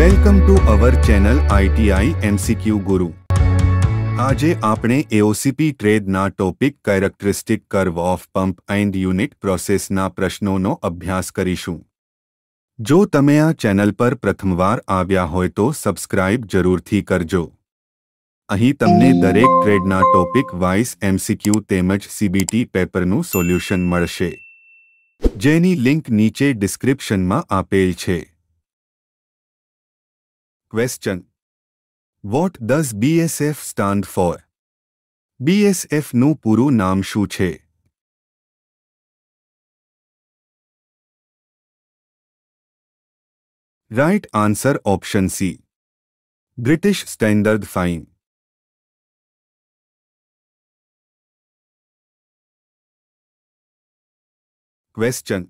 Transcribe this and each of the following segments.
Welcome to our channel ITI MCQ Guru આજે આપણે AOCP ટ્રેડના topic characteristic curve of pump and unit પ્રોસેસના પ્રશ્નોનો અભ્યાસ કરીશું જો તમે આ ચેનલ પર પ્રથમવાર આવ્યા હોય તો સબસ્ક્રાઇબ જરૂરથી કરજો અહીં તમને દરેક ટ્રેડના ટોપિક વાઇસ એમસીક્યુ તેમજ સીબીટી પેપરનું સોલ્યુશન મળશે જેની લિંક નીચે ડિસ્ક્રિપ્શનમાં આપેલ છે Question What does BSF stand for? BSF Puru naam shu che. Right answer option C. British Standard Fine. Question.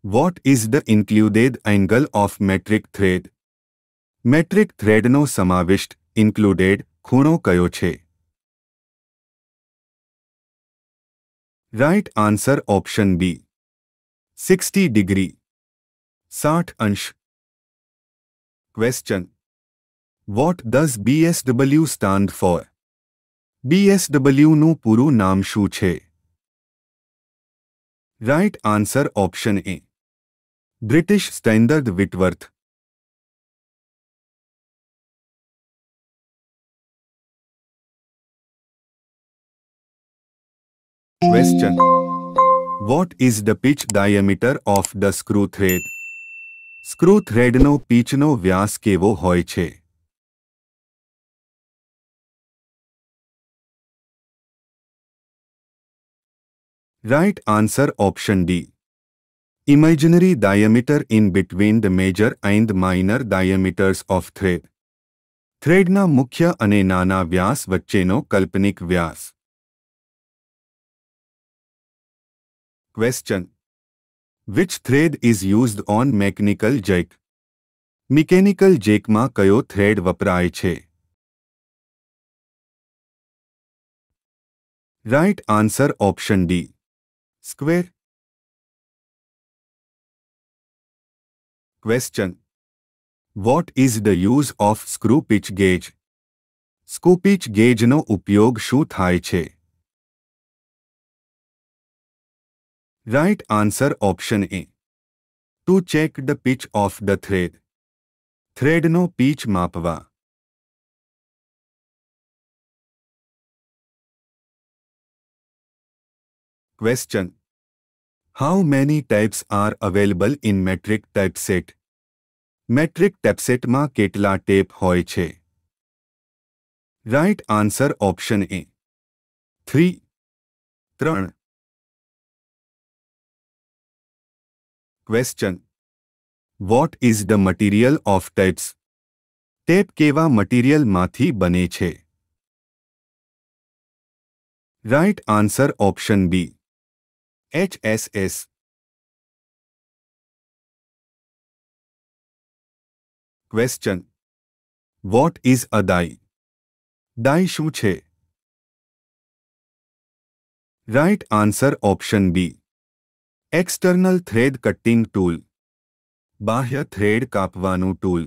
What is the included angle of metric thread? Metric थ्रेडનો સમાવિષ્ટ included ખૂણો કયો છે right answer option B 60 degree 60 અંશ question what does BSW stand for BSW નું પૂરું નામ શું છે right answer option A British Standard Whitworth question what is the pitch diameter of the screw thread screw thread નો pitch નો વ્યાસ કેવો હોય છે right answer option D imaginary diameter in between the major and minor ડાયામિટરસ of thread thread ના મુખ્ય અને નાના વ્યાસ વચ્ચેનો કલ્પનિક વ્યાસ Question. Which thread is used on mechanical jake? Mechanical જેકમાં કયો થ્રેડ વપરાય છે right answer option D square question what is the use of screw pitch gauge screw pitch ગેજનો ઉપયોગ શું થાય છે Right answer option A. To check the pitch of the thread. થ્રેડનો પીચ માપવા Question How many types are available in metric type set? Metric type set માં કેટલા tap હોય છે? Right answer option A. 3 3 question what is the material of taps tap के material माथी बने छे right answer option B H S S question what is a die die शू right answer option B external thread cutting tool बाह्य thread कापवानु tool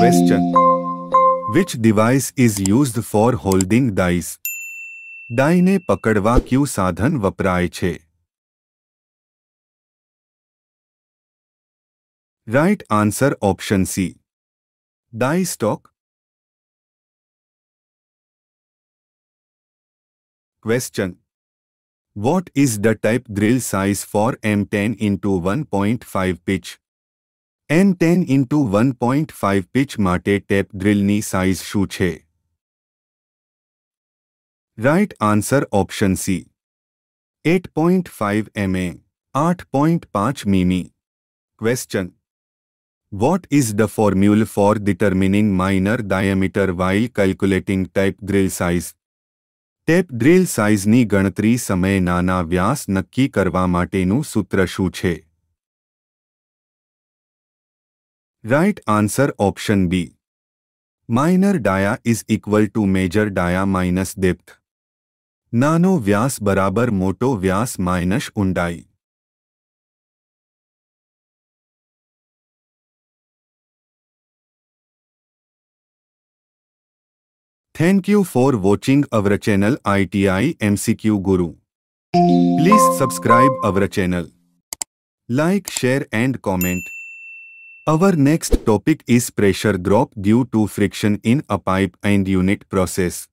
question which device is use for holding dies die ने पकड़वा क्यों साधन वपराय right answer option C die stock Question. What is the type drill size for M10 into 1.5 pitch? M10 into 1.5 pitch mate drill ni size shu che? Right answer option C. 8.5 mm 8.5 mm. Question: What is the formula for determining minor diameter while calculating type drill size? Tap size साइजनी गणतरी समय नाना व्यास नक्की करने सूत्र शू right answer option B minor dia is equal to major dia minus depth नानो व्यास बराबर मोटो व्यास माइनस ऊंडाई Thank you for watching our channel ITI MCQ Guru. Please subscribe our channel. Like, share and comment. Our next topic is pressure drop due to friction in a pipe and unit process.